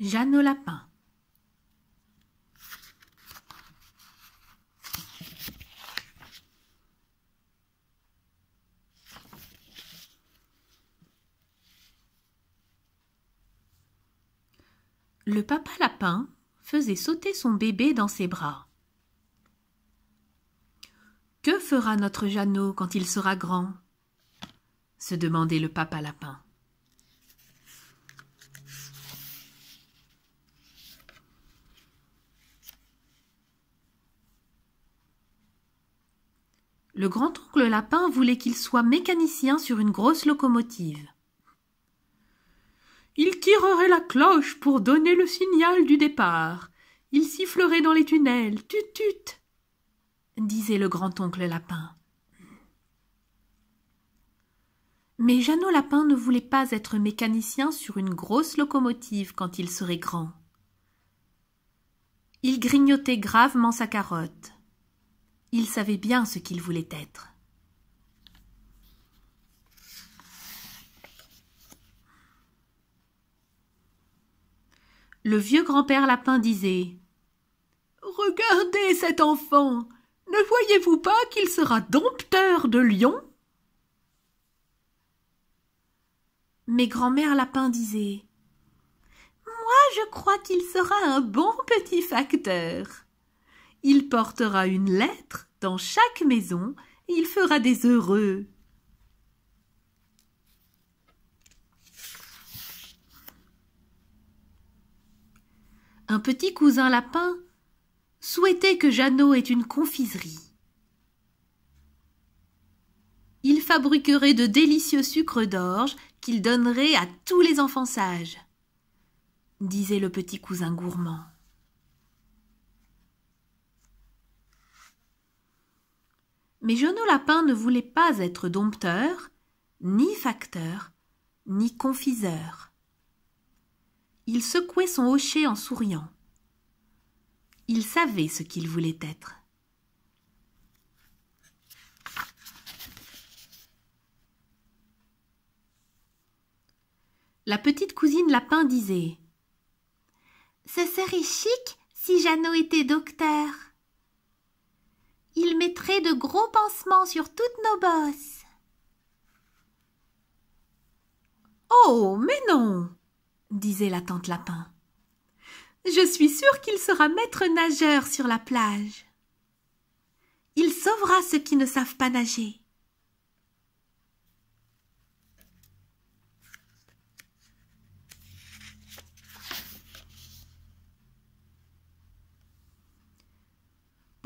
janot lapin. Le papa lapin faisait sauter son bébé dans ses bras. Que fera notre Jeannot quand il sera grand se demandait le papa lapin. Le grand-oncle Lapin voulait qu'il soit mécanicien sur une grosse locomotive. Il tirerait la cloche pour donner le signal du départ. Il sifflerait dans les tunnels, tut-tut disait le grand-oncle Lapin. Mais Jeannot Lapin ne voulait pas être mécanicien sur une grosse locomotive quand il serait grand. Il grignotait gravement sa carotte. Il savait bien ce qu'il voulait être. Le vieux grand-père lapin disait Regardez cet enfant. Ne voyez-vous pas qu'il sera dompteur de lions Mais grand-mère lapin disait Moi, je crois qu'il sera un bon petit facteur. Il portera une lettre dans chaque maison et il fera des heureux. Un petit cousin lapin souhaitait que Jeannot ait une confiserie. Il fabriquerait de délicieux sucres d'orge qu'il donnerait à tous les enfants sages, disait le petit cousin gourmand. Mais Jeannot Lapin ne voulait pas être dompteur, ni facteur, ni confiseur. Il secouait son hocher en souriant. Il savait ce qu'il voulait être. La petite cousine Lapin disait Ce serait chic si Jeannot était docteur. Il mettrait de gros pansements sur toutes nos bosses. Oh, mais non disait la tante Lapin. Je suis sûre qu'il sera maître nageur sur la plage. Il sauvera ceux qui ne savent pas nager.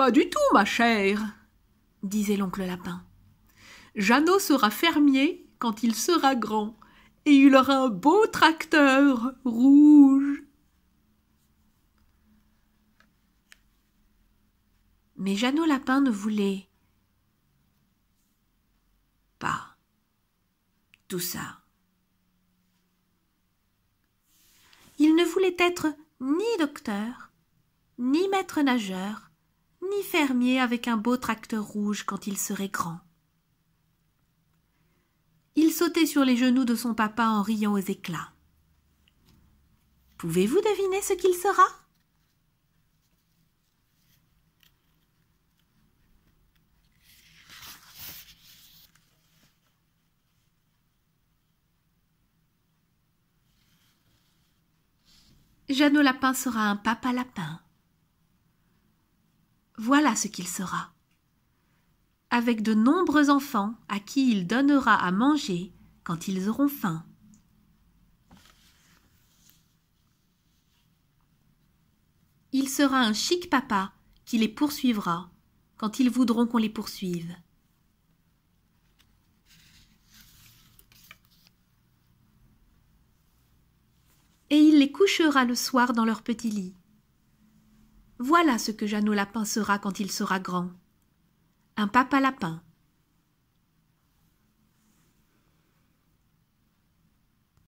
Pas du tout, ma chère, disait l'oncle Lapin. Jeannot sera fermier quand il sera grand, et il aura un beau tracteur rouge. Mais Jeannot Lapin ne voulait pas tout ça. Il ne voulait être ni docteur, ni maître nageur, ni fermier avec un beau tracteur rouge quand il serait grand. Il sautait sur les genoux de son papa en riant aux éclats. Pouvez-vous deviner ce qu'il sera Jeannot Lapin sera un papa lapin. Voilà ce qu'il sera. Avec de nombreux enfants à qui il donnera à manger quand ils auront faim. Il sera un chic papa qui les poursuivra quand ils voudront qu'on les poursuive. Et il les couchera le soir dans leur petit lit. Voilà ce que Jeannot Lapin sera quand il sera grand. Un papa lapin.